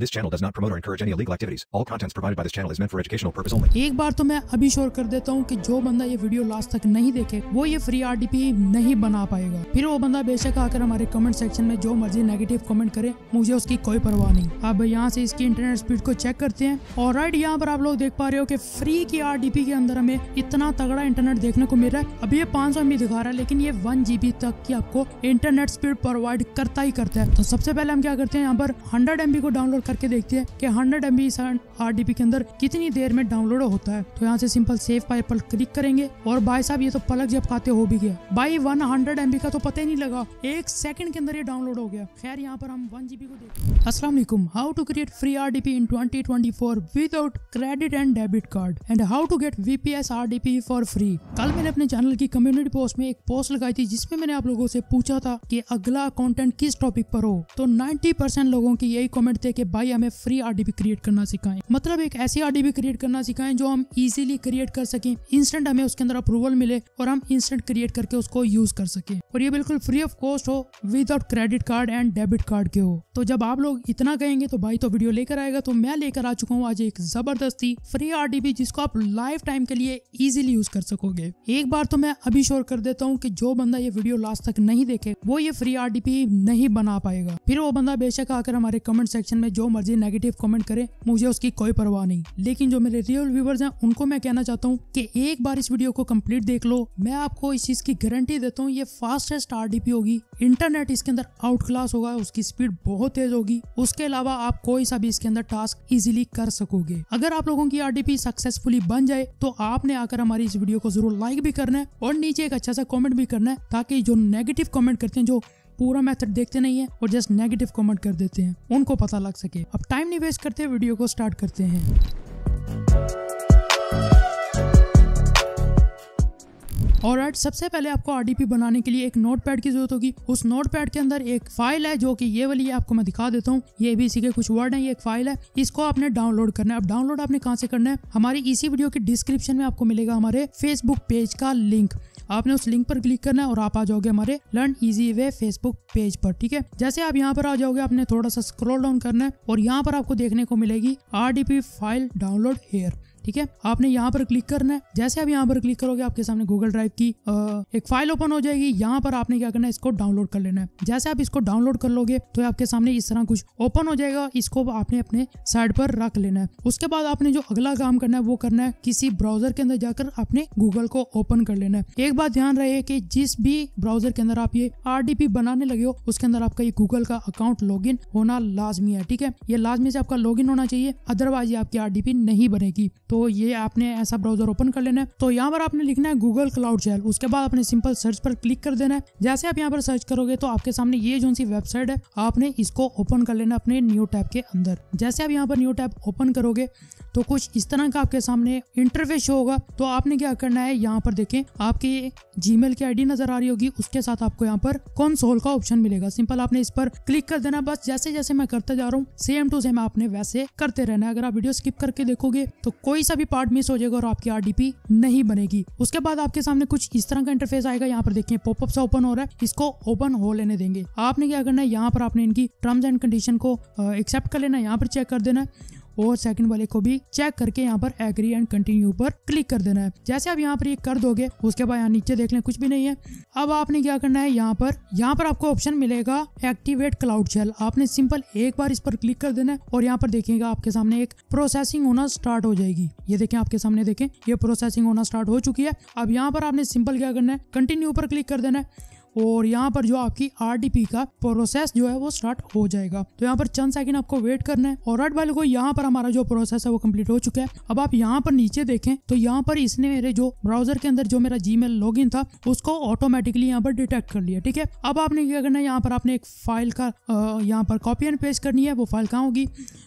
This channel does not promote or encourage any illegal activities. All contents provided by this channel is meant for educational purpose only. एक बार तो मैं अभी शोर कर देता हूँ कि जो बंदा ये वीडियो लास्ट तक नहीं देखे वो ये फ्री पी नहीं बना पाएगा फिर वो बंदा बेशक आकर हमारे कमेंट सेक्शन में जो मर्जी नेगेटिव कमेंट करे मुझे उसकी कोई परवाह नहीं अब यहाँ से इसकी इंटरनेट स्पीड को चेक करते हैं और राइट यहाँ पर आप लोग देख पा रहे हो की फ्री की आर के अंदर हमें इतना तगड़ा इंटरनेट देखने को मिल रहा है अभी ये पाँच सौ दिखा रहा है लेकिन ये वन बी तक की आपको इंटरनेट स्पीड प्रोवाइड करता ही करता है तो सबसे पहले हम क्या करते हैं यहाँ पर हंड्रेड बी को डाउनलोड करके देखते हैं कि हंड्रेड एम बी डी के अंदर कितनी देर में डाउनलोड होता है तो यहाँ से सिंपल सेफ पाई पर क्लिक करेंगे और भाई साहब ये तो पलक जब खाते हो भी गया भाई वन हंड्रेड एम का तो पता ही नहीं लगा एक सेकंड के अंदर ये डाउनलोड हो गया खैर यहाँ पर हम वन जीबी को देखते how to create free R D P in twenty twenty four without credit and debit card and how to get VPS R D P for free कल मैंने अपने चैनल की कम्युनिटी पोस्ट में एक post लगाई थी जिसमें मैंने आप लोगों से पूछा था कि अगला कंटेंट किस टॉपिक पर हो तो 90 परसेंट लोगों की यही कमेंट थे कि भाई हमें फ्री आरडीबी क्रिएट करना सिखाएं मतलब एक ऐसी आरडीबी क्रिएट करना सिखाएं जो हम इजीली क्रिएट कर सकें इंस्टेंट हमें उसके अंदर अप्रूवल मिले और हम इंस्टेंट क्रिएट करके उसको यूज कर सके और ये बिल्कुल फ्री ऑफ कॉस्ट हो without credit card and debit card के हो तो जब आप लोग इतना कहेंगे तो भाई तो वीडियो लेकर आएगा तो मैं लेकर आ चुका हूँ आज एक जबरदस्ती फ्री आर जिसको आप लाइफ टाइम के लिए इजिली यूज कर सकोगे एक बार तो मैं अभी श्योर कर देता हूँ की जो बंदा ये वीडियो लास्ट तक नहीं देखे वो ये फ्री आर नहीं बना पाएगा फिर वो बंदा बेशक आकर हमारे कमेंट सेक्शन में जो मर्जी नेगेटिव कमेंट करे मुझे उसकी कोई परवाह नहीं लेकिन जो मेरे रियल व्यूवर्स हैं उनको मैं कहना चाहता हूँ कि एक बार इस वीडियो को कंप्लीट देख लो मैं आपको इस चीज की गारंटी देता हूँ ये फास्टेस्ट आरडीपी होगी इंटरनेट इसके अंदर आउट क्लास होगा उसकी स्पीड बहुत तेज होगी उसके अलावा आप कोई सा भी इसके अंदर टास्क इजिली कर सकोगे अगर आप लोगों की पी सक्सेसफुली बन जाए तो आपने आकर हमारी इस वीडियो को जरूर लाइक भी करना है और नीचे एक अच्छा सा कॉमेंट भी करना है ताकि जो नेगेटिव कॉमेंट करते हैं जो पूरा मेथड देखते नहीं है और जस्ट नेगेटिव कमेंट कर देते हैं उनको पता लग सके अब टाइम नहीं वेस्ट करते वीडियो को स्टार्ट करते हैं और right, सबसे पहले आपको आरडीपी बनाने के लिए एक नोट पैड की जरूरत होगी उस नोट पैड के अंदर एक फाइल है जो कि ये वाली है आपको मैं दिखा देता हूँ ये भी इसी के कुछ वर्ड हैं ये एक फाइल है इसको आपने डाउनलोड करना है अब डाउनलोड आपने कहाँ से करना है हमारी इसी वीडियो के डिस्क्रिप्शन में आपको मिलेगा हमारे फेसबुक पेज का लिंक आपने उस लिंक पर क्लिक करना है और आप आ जाओगे हमारे learn easy way Facebook page पर ठीक है जैसे आप यहाँ पर आ जाओगे आपने थोड़ा सा स्क्रोल डाउन करना है और यहाँ पर आपको देखने को मिलेगी आर फाइल डाउनलोड हेयर ठीक है आपने यहाँ पर क्लिक करना है जैसे आप यहाँ पर क्लिक करोगे आपके सामने गूगल ड्राइव की आ, एक फाइल ओपन हो जाएगी यहाँ पर आपने क्या करना है इसको डाउनलोड कर लेना है जैसे आप इसको डाउनलोड कर लोगे तो आपके सामने इस तरह कुछ ओपन हो जाएगा इसको आपने अपने साइड पर रख लेना है उसके बाद आपने जो अगला काम करना है वो करना है किसी ब्राउजर के अंदर जाकर आपने गूगल को ओपन कर लेना है एक बात ध्यान रहे की जिस भी ब्राउजर के अंदर आप ये आर बनाने लगे हो उसके अंदर आपका ये गूगल का अकाउंट लॉग होना लाजमी है ठीक है ये लाजमी से आपका लॉग होना चाहिए अदरवाइज आपकी आर नहीं बनेगी तो ये आपने ऐसा ब्राउजर ओपन कर लेना है तो यहाँ पर आपने लिखना है गूगल क्लाउड जेल उसके बाद आपने सिंपल सर्च पर क्लिक कर देना है जैसे आप यहाँ पर सर्च करोगे तो आपके सामने ये जो सी वेबसाइट है आपने इसको ओपन कर लेना अपने न्यू टैब के अंदर जैसे आप यहाँ पर न्यू टैब ओपन करोगे तो कुछ इस तरह का आपके सामने इंटरफेस होगा तो आपने क्या करना है यहाँ पर देखें आपके जीमेल की आईडी नजर आ रही होगी उसके साथ आपको यहाँ पर कॉन्सोल का ऑप्शन मिलेगा सिंपल आपने इस पर क्लिक कर देना बस जैसे जैसे मैं करता जा रहा हूँ सेम टू सेम आपने वैसे करते रहना अगर आप वीडियो स्किप करके देखोगे तो कोई कोई सा भी पार्ट मिस हो जाएगा और आपकी आरडीपी नहीं बनेगी उसके बाद आपके सामने कुछ इस तरह का इंटरफेस आएगा यहाँ पर देखिए पॉपअप सा ओपन हो रहा है इसको ओपन हो लेने देंगे आपने क्या करना है यहाँ पर आपने इनकी टर्म्स एंड कंडीशन को एक्सेप्ट कर लेना यहाँ पर चेक कर देना और सेकंड वाले को भी चेक करके यहाँ पर एग्री एंड कंटिन्यू पर क्लिक कर देना है जैसे आप यहाँ पर ये कर दोगे उसके बाद यहाँ नीचे देख लें कुछ भी नहीं है अब आपने क्या करना है यहाँ पर यहाँ पर आपको ऑप्शन मिलेगा एक्टिवेट क्लाउड शेल आपने सिंपल एक बार इस पर क्लिक कर देना है और यहाँ पर देखिएगा आपके सामने एक प्रोसेसिंग होना स्टार्ट हो जाएगी ये देखें आपके सामने देखें ये प्रोसेसिंग होना स्टार्ट हो चुकी है अब यहाँ पर आपने सिंपल क्या करना है कंटिन्यू पर क्लिक कर देना है और यहाँ पर जो आपकी आर का प्रोसेस जो है वो स्टार्ट हो जाएगा तो यहाँ पर चंद सेकंड आपको वेट करना है और राइट वाले को यहाँ पर हमारा जो प्रोसेस है वो कम्प्लीट हो चुका है अब आप यहाँ पर नीचे देखें तो यहाँ पर इसने मेरे जो ब्राउजर के अंदर जो मेरा जी मेल था उसको ऑटोमेटिकली यहाँ पर डिटेक्ट कर लिया ठीक है अब आपने क्या करना है यहाँ पर आपने एक फाइल का यहाँ पर कॉपी एंड पेस्ट करनी है वो फाइल कहाँ होगी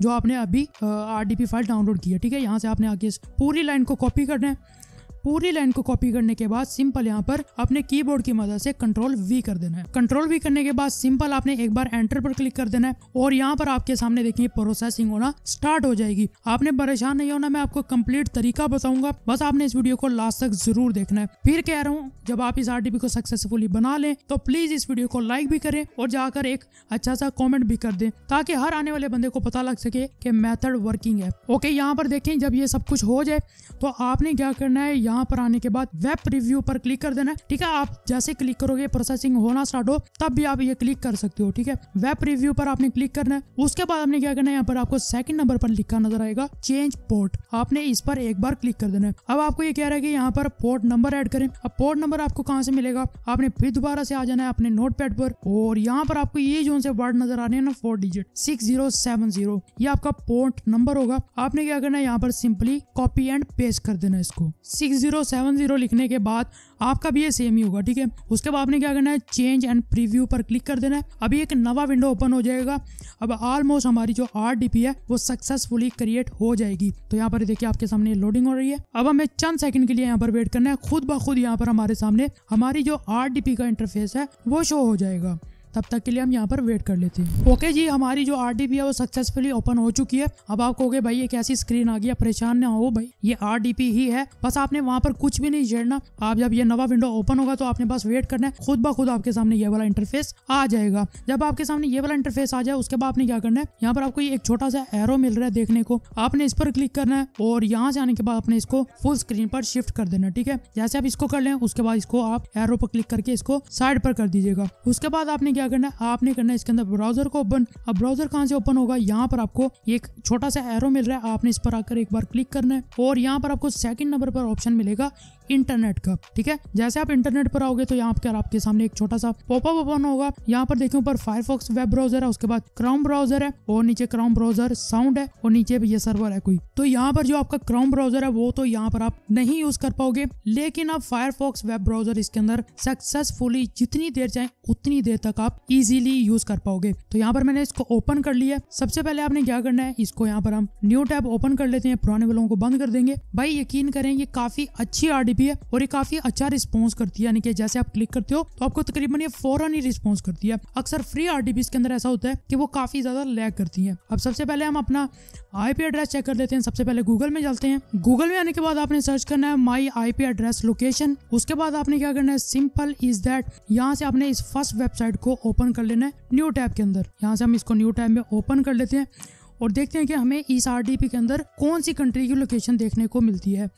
जो आपने अभी आर फाइल डाउनलोड की है ठीक है यहाँ से आपने आगे इस पूरी लाइन को कॉपी करना है पूरी लाइन को कॉपी करने के बाद सिंपल यहाँ पर अपने कीबोर्ड की मदद से कंट्रोल वी कर देना है कंट्रोल वी करने के बाद सिंपल आपने एक बार एंटर पर क्लिक कर देना है और यहाँ पर आपके सामने देखिए प्रोसेसिंग होना स्टार्ट हो जाएगी आपने परेशान नहीं होना मैं आपको कम्प्लीट तरीका बताऊंगा बस आपने इस वीडियो को लास्ट तक जरूर देखना है फिर कह रहा हूँ जब आप इस आरटीपी को सक्सेसफुली बना ले तो प्लीज इस वीडियो को लाइक भी करें और जाकर एक अच्छा सा कॉमेंट भी कर दे ताकि हर आने वाले बंदे को पता लग सके की मैथड वर्किंग है ओके यहाँ पर देखें जब ये सब कुछ हो जाए तो आपने क्या करना है यहाँ पर आने के बाद वेब रिव्यू पर क्लिक कर देना ठीक है आप जैसे क्लिक करोगे प्रोसेसिंग होना स्टार्ट हो तब भी आप ये क्लिक कर सकते हो ठीक है वेब रिव्यू पर आपने क्लिक करना है उसके बाद आपने क्या करना है यहाँ पर आपको सेकंड नंबर पर लिखा नजर आएगा चेंज पोर्ट आपने इस पर एक बार क्लिक कर देना है अब आपको ये कह रहा है की यहाँ पर पोर्ट नंबर एड करें अब पोर्ट नंबर आपको कहाँ से मिलेगा आपने फिर दोबारा से आ जाना है अपने नोट पर और यहाँ पर आपको ये जो वर्ड नजर आ रहे हैं ना four digit six zero seven zero ये आपका पोर्ट नंबर होगा आपने क्या करना है यहाँ पर सिंपली कॉपी एंड पेस्ट कर देना इसको सिक्स जीरो सेवन जीरो लिखने के बाद आपका भी ये सेम ही होगा ठीक है उसके बाद आपने क्या करना है चेंज एंड प्रीव्यू पर क्लिक कर देना है अभी एक नवा विंडो ओपन हो जाएगा अब ऑलमोस्ट हमारी जो आर है वो सक्सेसफुली क्रिएट हो जाएगी तो यहाँ पर देखिए आपके सामने लोडिंग हो रही है अब हमें चंद सेकंड के लिए यहाँ पर वेट करना है खुद ब खुद यहाँ पर हमारे सामने हमारी जो आर का इंटरफेस है वो शो हो जाएगा तब तक के लिए हम यहाँ पर वेट कर लेते हैं ओके जी हमारी जो आर है वो सक्सेसफुली ओपन हो चुकी है अब आप कहोगे भाई ये कैसी स्क्रीन आ गई परेशान ना हो भाई ये आर ही है बस आपने वहाँ पर कुछ भी नहीं छेड़ना आप जब ये नवा विंडो ओपन होगा तो आपने बस वेट करना है खुद ब खुद आपके सामने ये वाला इंटरफेस आ जाएगा जब आपके सामने ये वाला इंटरफेस आ जाए उसके बाद आपने क्या करना है यहाँ पर आपको ये एक छोटा सा एरो मिल रहा है देखने को आपने इस पर क्लिक करना है और यहाँ से आने के बाद आपने इसको फुल स्क्रीन पर शिफ्ट कर देना ठीक है जैसे आप इसको कर ले उसके बाद इसको आप एरो पर क्लिक करके इसको साइड पर कर दीजिएगा उसके बाद आपने क्या क्या करना है आपने करना है इसके अंदर ब्राउजर को ओपन अब ब्राउजर कहाँ से ओपन होगा यहाँ पर आपको एक छोटा सा एरो मिल रहा है आपने इस पर आकर एक बार क्लिक करना है और यहाँ पर आपको सेकंड नंबर पर ऑप्शन मिलेगा इंटरनेट का ठीक है जैसे आप इंटरनेट पर आओगे तो यहाँ पर आपके सामने एक छोटा सा पॉपअप ओपन होगा यहाँ पर देखिए ऊपर फायरफॉक्स वेब ब्राउजर है उसके बाद क्राउन ब्राउजर है और नीचे क्राउन ब्राउजर साउंड है और नीचे ये सर्वर है कोई तो यहाँ पर जो आपका क्राउन ब्राउजर है वो तो यहाँ पर आप नहीं यूज कर पाओगे लेकिन आप फायरफॉक्स वेब ब्राउजर इसके अंदर सक्सेसफुली जितनी देर चाहे उतनी देर तक आप इजीली यूज कर पाओगे तो यहाँ पर मैंने इसको ओपन कर लिया सबसे पहले आपने क्या करना है इसको यहाँ पर हम न्यू टैब ओपन कर लेते हैं पुराने वालों को बंद कर देंगे भाई यकीन करें ये काफी अच्छी आरडीपी भी है और ये काफी अच्छा रिस्पॉन्स करती है यानी कि जैसे आप क्लिक करते हो तो आपको तकरीबन ये फौरन ही रिस्पॉन्स करती है अक्सर फ्री आर के अंदर ऐसा होता है कि वो काफी ज्यादा लैग करती है अब सबसे पहले हम अपना आईपी एड्रेस चेक कर लेते हैं सबसे पहले गूगल में चलते हैं गूगल में आने के बाद आपने सर्च करना है माई आईपी एड्रेस लोकेशन उसके बाद आपने क्या करना है सिंपल इज दैट यहाँ से आपने इस फर्स्ट वेबसाइट को ओपन कर लेना है न्यू टैब के अंदर यहाँ से हम इसको न्यू टैब में ओपन कर लेते हैं और देखते हैं कि हमें इस आर के अंदर कौन सी कंट्री की लोकेशन देखने को मिलती है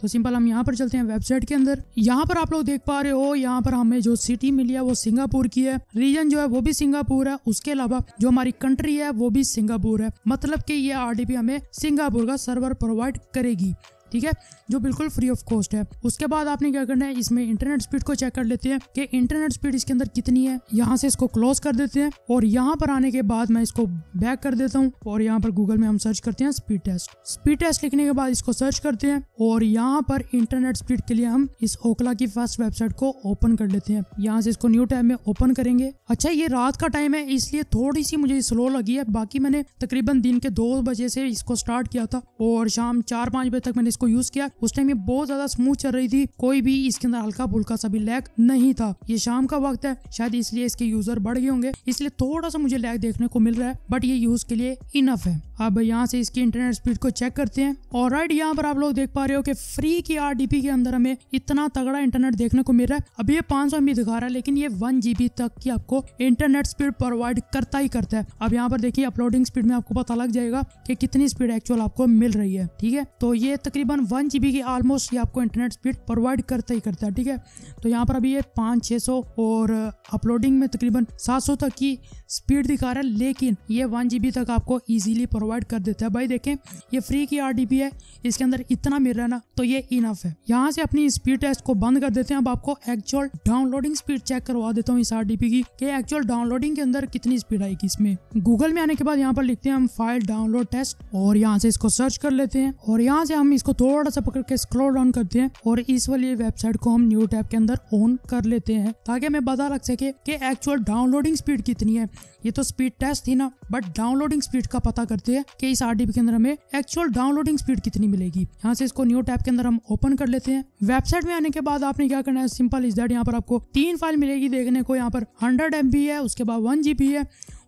तो सिंपल हम यहाँ पर चलते हैं वेबसाइट के अंदर यहाँ पर आप लोग देख पा रहे हो यहाँ पर हमें जो सिटी मिली है वो सिंगापुर की है रीजन जो है वो भी सिंगापुर है उसके अलावा जो हमारी कंट्री है वो भी सिंगापुर है मतलब की ये आर हमें सिंगापुर का सर्वर प्रोवाइड करेगी ठीक है जो बिल्कुल फ्री ऑफ कॉस्ट है उसके बाद आपने क्या करना है इसमें इंटरनेट स्पीड को चेक कर लेते हैं कि इंटरनेट स्पीड इसके अंदर कितनी है यहाँ से इसको क्लोज कर देते हैं और यहाँ पर आने के बाद मैं इसको बैक कर देता हूँ और यहाँ पर गूगल में हम सर्च करते हैं स्पीड टेस्ट स्पीड टेस्ट लिखने के बाद इसको सर्च करते हैं और यहाँ पर इंटरनेट स्पीड के लिए हम इस ओकला की फर्स्ट वेबसाइट को ओपन कर लेते हैं यहाँ से इसको न्यू टाइम में ओपन करेंगे अच्छा ये रात का टाइम है इसलिए थोड़ी सी मुझे स्लो लगी है बाकी मैंने तकरीबन दिन के दो बजे से इसको स्टार्ट किया था और शाम चार पांच बजे तक मैंने इसको यूज किया उस टाइम ये बहुत ज्यादा स्मूथ चल रही थी कोई भी इसके अंदर हल्का फुल्का सा भी लैग नहीं था ये शाम का वक्त है शायद इसलिए इसके यूजर बढ़ गए होंगे इसलिए थोड़ा सा मुझे लैग देखने को मिल रहा है बट ये यूज के लिए इनफ है अब यहाँ से इसकी इंटरनेट स्पीड को चेक करते हैं और राइट यहाँ पर आप लोग देख पा रहे हो कि फ्री की आर के अंदर हमें इतना तगड़ा इंटरनेट देखने को मिल रहा है अभी ये पांच सौ दिखा रहा है लेकिन ये वन जीबी तक की आपको इंटरनेट स्पीड प्रोवाइड करता ही करता है अब यहाँ पर देखिए अपलोडिंग स्पीड में आपको पता लग जाएगा कि कितनी स्पीड एक्चुअल आपको मिल रही है ठीक है तो ये तकरीबन तकरीबन वन जी की आलमोस्ट ये आपको इंटरनेट स्पीड प्रोवाइड करता ही करता है ठीक है तो यहाँ पर अभी ये पाँच छः सौ और अपलोडिंग में तकरीबन सात सौ तक की स्पीड दिखा रहा है लेकिन ये वन जी तक आपको ईजिली प्रोवाइड कर देता है भाई देखें ये फ्री की आर है इसके अंदर इतना मिल रहा ना तो ये इनफ है यहाँ से अपनी स्पीड टेस्ट को बंद कर देते हैं अब आपको एक्चुअल डाउनलोडिंग स्पीड चेक करवा देता हूँ इस आर की कि एक्चुअल डाउनलोडिंग के अंदर कितनी स्पीड आएगी इसमें गूगल में आने के बाद यहाँ पर लिखते हैं हम फाइल डाउनलोड टेस्ट और यहाँ से इसको सर्च कर लेते हैं और यहाँ से हम इसको थोड़ा सा पकड़ के स्क्रोल डाउन करते हैं और इस वाली वेबसाइट को हम न्यू टैब के अंदर ऑन कर लेते हैं ताकि हमें पता लग सके कि एक्चुअल डाउनलोडिंग स्पीड कितनी है ये तो स्पीड टेस्ट थी ना बट डाउनलोडिंग स्पीड का पता करते हैं कि इस आरडीपी के अंदर हमें एक्चुअल डाउनलोडिंग स्पीड कितनी मिलेगी यहाँ से इसको न्यू टैब के अंदर हम ओपन कर लेते हैं वेबसाइट में आने के बाद आपने क्या करना है सिंपल इज दैट यहाँ पर आपको तीन फाइल मिलेगी देखने को यहाँ पर हंड्रेड एम है उसके बाद वन जी है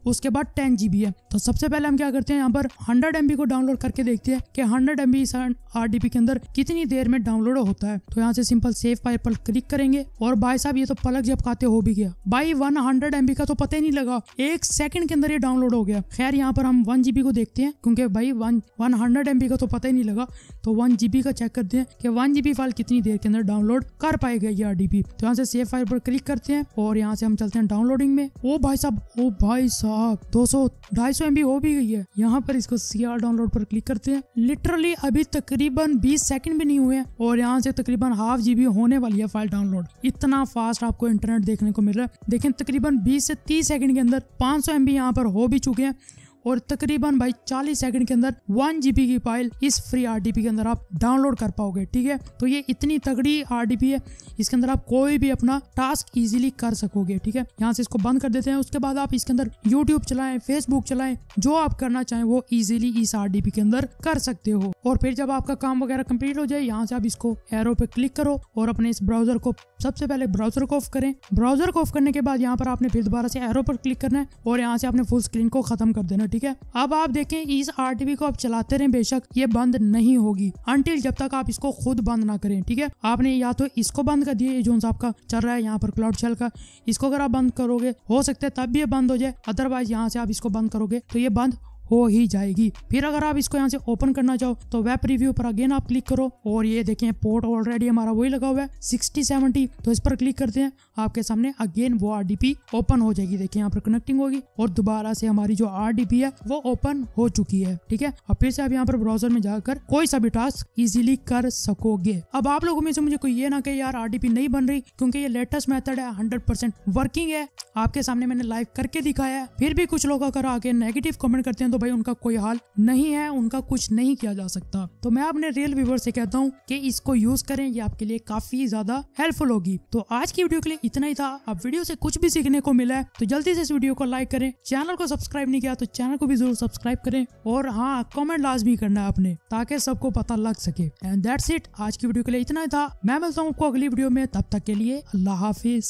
उसके बाद टेन जी है तो सबसे पहले हम क्या करते हैं यहाँ पर हंड्रेड एम को डाउनलोड करके देखते हैं कि हंड्रेड एम बी आर के अंदर कितनी देर में डाउनलोड होता है तो यहाँ से सिंपल सेव पाइप पर क्लिक करेंगे और भाई साहब ये तो पलक खाते हो भी गया भाई वन हंड्रेड एम का तो पता ही नहीं लगा एक सेकंड के अंदर ये डाउनलोड हो गया खैर यहाँ पर हम वन जीबी को देखते हैं क्योंकि भाई वन वन हंड्रेड एमबी का तो पता ही नहीं लगा तो वन जीबी का चेक करते हैं कि वन जीबी फाइल कितनी देर के अंदर डाउनलोड कर पाएगा ये आर तो यहाँ से सेव फाइल पर क्लिक करते हैं और यहाँ से हम चलते हैं डाउनलोडिंग में ओ भाई साहब ओ भाई साहब दो सौ ढाई सौ एमबी हो भी गई है यहाँ पर इसको सीआर डाउनलोड पर क्लिक करते हैं लिटरली अभी तकरीबन 20 सेकंड भी नहीं हुए हैं और यहाँ से तकरीबन हाफ जीबी होने वाली है फाइल डाउनलोड इतना फास्ट आपको इंटरनेट देखने को मिल रहा है देखें तकरीबन बीस से तीस सेकेंड के अंदर पाँच सौ यहाँ पर हो भी चुके हैं और तकरीबन भाई 40 सेकंड के अंदर वन जीबी की फाइल इस फ्री आरडीपी के अंदर आप डाउनलोड कर पाओगे ठीक है तो ये इतनी तगड़ी आरडीपी है इसके अंदर आप कोई भी अपना टास्क इजीली कर सकोगे ठीक है यहाँ से इसको बंद कर देते हैं उसके बाद आप इसके अंदर यूट्यूब चलाएं फेसबुक चलाएं जो आप करना चाहें वो इजिली इस आर के अंदर कर सकते हो और फिर जब आपका काम वगैरह कम्प्लीट हो जाए यहाँ से आप इसको एरो पे क्लिक करो और अपने इस ब्राउजर को सबसे पहले ब्राउजर को ऑफ करें ब्राउजर को ऑफ करने के बाद यहाँ पर आपने फिर दोबारा से एरो पर क्लिक करना है और यहाँ से आपने फुल स्क्रीन को खत्म कर देना ठीक है अब आप देखें इस आरटीबी को आप चलाते रहें बेशक ये बंद नहीं होगी अंटिल जब तक आप इसको खुद बंद ना करें ठीक है आपने या तो इसको बंद कर दिया जो आपका चल रहा है यहाँ पर क्लाउड शेल का इसको अगर आप बंद करोगे हो सकता है तब भी ये बंद हो जाए अदरवाइज यहाँ से आप इसको बंद करोगे तो ये बंद हो ही जाएगी फिर अगर आप इसको यहाँ से ओपन करना चाहो तो वेब रिव्यू पर अगेन आप क्लिक करो और ये देखें पोर्ट ऑलरेडी हमारा वही लगा हुआ है सिक्सटी सेवेंटी तो इस पर क्लिक करते हैं आपके सामने अगेन वो आर ओपन हो जाएगी देखिये यहाँ पर कनेक्टिंग होगी और दोबारा से हमारी जो आर है वो ओपन हो चुकी है ठीक है अब फिर से आप यहाँ पर ब्राउजर में जाकर कोई सा भी टास्क इजिली कर सकोगे अब आप लोगों में से मुझे कोई ये ना कहे यार आर नहीं बन रही क्योंकि ये लेटेस्ट मेथड है हंड्रेड परसेंट वर्किंग है आपके सामने मैंने लाइव करके दिखाया है फिर भी कुछ लोग अगर आगे नेगेटिव कमेंट करते हैं तो भाई उनका कोई हाल नहीं है उनका कुछ नहीं किया जा सकता तो मैं अपने रियल व्यूवर से कहता हूँ कि इसको यूज करें ये आपके लिए काफी ज्यादा हेल्पफुल होगी तो आज की वीडियो के लिए इतना ही था अब वीडियो से कुछ भी सीखने को मिला है तो जल्दी से इस वीडियो को लाइक करें चैनल को सब्सक्राइब नहीं किया तो चैनल को भी जरूर सब्सक्राइब करें और हाँ कॉमेंट लाजमी करना है आपने ताकि सबको पता लग सके एंड दैट्स इट आज की वीडियो के लिए इतना ही था मैं मिलता हूँ आपको अगली वीडियो में तब तक के लिए अल्लाह हाफिज